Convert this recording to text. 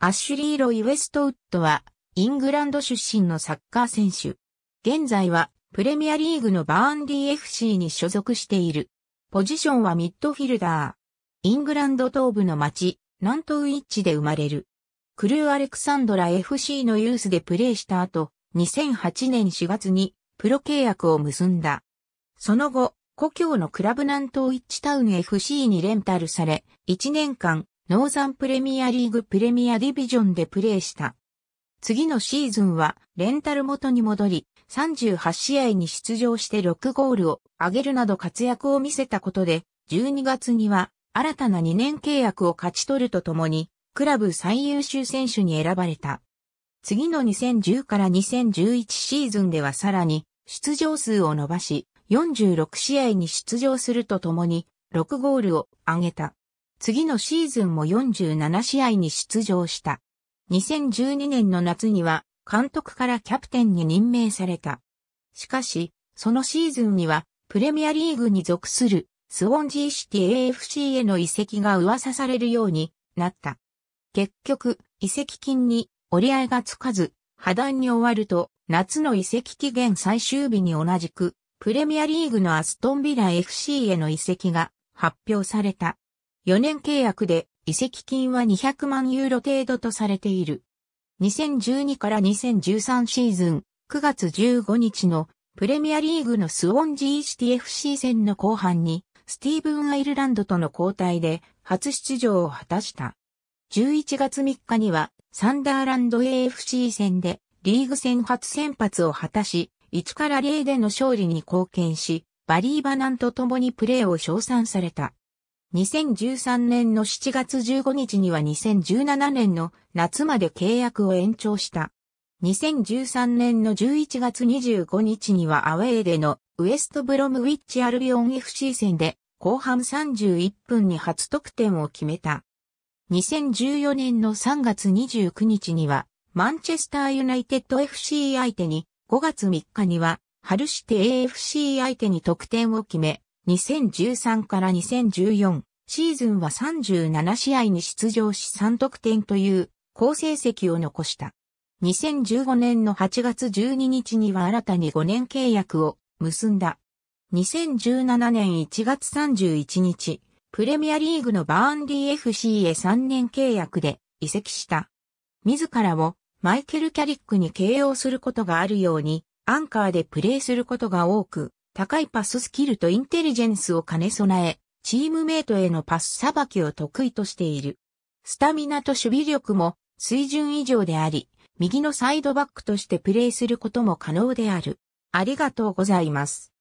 アッシュリー・ロイ・ウェストウッドは、イングランド出身のサッカー選手。現在は、プレミアリーグのバーンディ FC に所属している。ポジションはミッドフィルダー。イングランド東部の町、ナントウィッチで生まれる。クルー・アレクサンドラ FC のユースでプレーした後、2008年4月にプロ契約を結んだ。その後、故郷のクラブナントウィッチタウン FC にレンタルされ、1年間ノーザンプレミアリーグプレミアディビジョンでプレーした。次のシーズンはレンタル元に戻り、38試合に出場して6ゴールを上げるなど活躍を見せたことで、12月には新たな2年契約を勝ち取るとともに、クラブ最優秀選手に選ばれた。次の2010から2011シーズンではさらに出場数を伸ばし、46試合に出場するとともに、6ゴールを挙げた。次のシーズンも47試合に出場した。2012年の夏には監督からキャプテンに任命された。しかし、そのシーズンにはプレミアリーグに属するスウォンジーシティ AFC への移籍が噂されるようになった。結局、移籍金に折り合いがつかず、破談に終わると、夏の移籍期限最終日に同じく、プレミアリーグのアストンビラ FC への移籍が発表された。4年契約で移籍金は200万ユーロ程度とされている。2012から2013シーズン9月15日のプレミアリーグのスウォンジーシティ FC 戦の後半にスティーブン・アイルランドとの交代で初出場を果たした。11月3日にはサンダーランド AFC 戦でリーグ戦初先発を果たし、1から0での勝利に貢献し、バリーバナンと共にプレーを称賛された。2013年の7月15日には2017年の夏まで契約を延長した。2013年の11月25日にはアウェーでのウエストブロムウィッチアルビオン FC 戦で後半31分に初得点を決めた。2014年の3月29日にはマンチェスターユナイテッド FC 相手に5月3日にはハルシテ AFC 相手に得点を決め2013から2014シーズンは37試合に出場し3得点という好成績を残した。2015年の8月12日には新たに5年契約を結んだ。2017年1月31日、プレミアリーグのバーンディ FC へ3年契約で移籍した。自らをマイケル・キャリックに形容することがあるように、アンカーでプレーすることが多く、高いパススキルとインテリジェンスを兼ね備え、チームメイトへのパスさばきを得意としている。スタミナと守備力も水準以上であり、右のサイドバックとしてプレーすることも可能である。ありがとうございます。